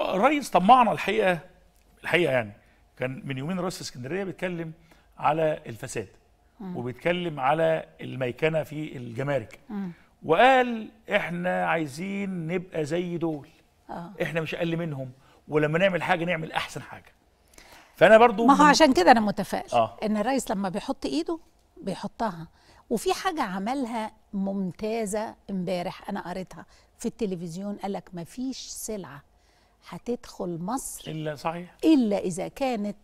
الريس طمعنا الحقيقه الحقيقه يعني كان من يومين رئيس اسكندريه بيتكلم على الفساد وبيتكلم على الميكنه في الجمارك وقال احنا عايزين نبقى زي دول آه. احنا مش اقل منهم ولما نعمل حاجه نعمل احسن حاجه فانا برضو ما هو عشان كده انا متفائل آه. ان الرئيس لما بيحط ايده بيحطها وفي حاجه عملها ممتازه امبارح انا قريتها في التلفزيون قالك مفيش سلعه هتدخل مصر إلا صحيح إلا إذا كانت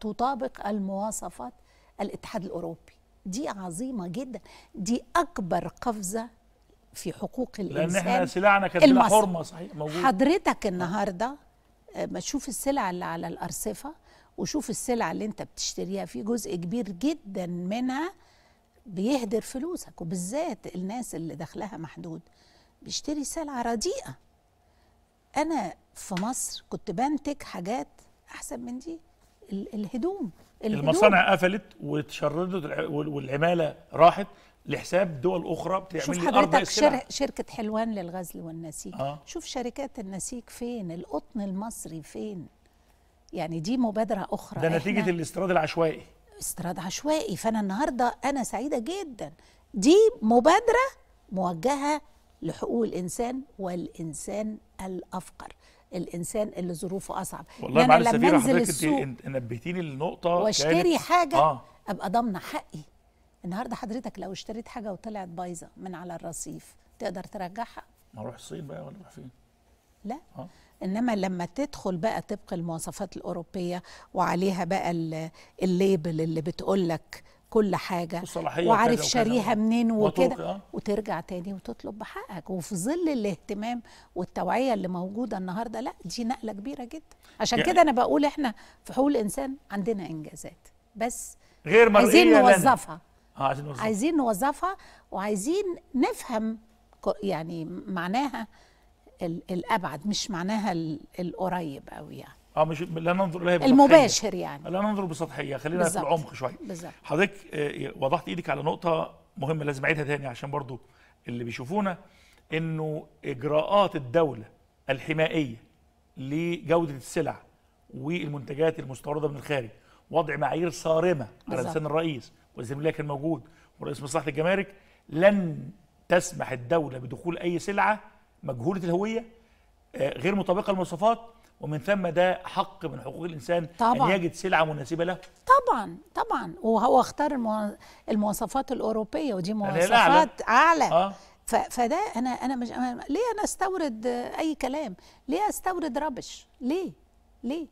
تطابق المواصفات الاتحاد الأوروبي دي عظيمة جدا دي أكبر قفزة في حقوق الإنسان لأن إحنا سلعنا كانت حرمة صحيح موجود حضرتك النهاردة آه، ما تشوف السلع اللي على الأرصفة وشوف السلع اللي أنت بتشتريها في جزء كبير جدا منها بيهدر فلوسك وبالذات الناس اللي دخلها محدود بيشتري سلعة رديئة أنا في مصر كنت بنتج حاجات احسن من دي الهدوم, الهدوم. المصانع قفلت وتشردت والعماله راحت لحساب دول اخرى بتعمل لي ارض شركه حلوان للغزل والنسيج آه. شوف شركات النسيج فين القطن المصري فين يعني دي مبادره اخرى ده نتيجه الاستيراد العشوائي استيراد عشوائي فانا النهارده انا سعيده جدا دي مبادره موجهه لحقوق الانسان والانسان الافقر الانسان اللي ظروفه اصعب والله يعني لما انزل حضرتك انت نبهتيني للنقطه واشتري حاجه آه. ابقى ضامنه حقي النهارده حضرتك لو اشتريت حاجه وطلعت بايظه من على الرصيف تقدر ترجعها ما اروح الصين بقى ولا اروح فين لا آه. انما لما تدخل بقى طبق المواصفات الاوروبيه وعليها بقى الليبل اللي بتقول لك كل حاجه وعارف شاريها منين وكده وترجع تاني وتطلب بحقك وفي ظل الاهتمام والتوعيه اللي موجوده النهارده لا دي نقله كبيره جدا عشان يعني كده انا بقول احنا في حقوق الانسان عندنا انجازات بس غير مرئيه عايزين نوظفها آه، عايزين نوظفها عايزين نوظفها وعايزين نفهم يعني معناها الابعد مش معناها القريب قوي يعني اه مش لا ننظر اليها المباشر يعني لا ننظر بسطحيه خلينا بالزبط. في العمق شويه بالظبط حضرتك آه، وضحت ايدك على نقطه مهمه لازم اعيدها تاني عشان برضو اللي بيشوفونا انه اجراءات الدوله الحمائيه لجوده السلع والمنتجات المستورده من الخارج وضع معايير صارمه على لسان الرئيس وزير كان موجود ورئيس مصلحه الجمارك لن تسمح الدوله بدخول اي سلعه مجهوله الهويه آه، غير مطابقه للمواصفات ومن ثم ده حق من حقوق الانسان طبعًا. ان يجد سلعه مناسبه له طبعا طبعا وهو اختار المواصفات الاوروبيه ودي مواصفات اعلى, أعلى. آه. فده انا انا مش أنا ليه انا استورد اي كلام ليه استورد ربش ليه ليه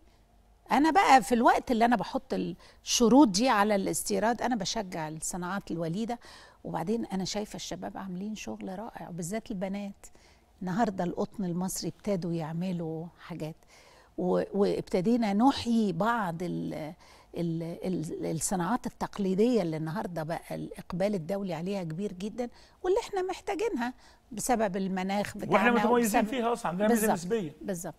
انا بقى في الوقت اللي انا بحط الشروط دي على الاستيراد انا بشجع الصناعات الوليده وبعدين انا شايفه الشباب عاملين شغل رائع وبالذات البنات النهارده القطن المصري ابتدوا يعملوا حاجات وابتدينا نحيي بعض الـ الـ الـ الصناعات التقليديه اللي النهارده بقى الاقبال الدولي عليها كبير جدا واللي احنا محتاجينها بسبب المناخ بتاعنا واحنا متميزين فيها اصلا عندنا ميزه نسبيه بالظبط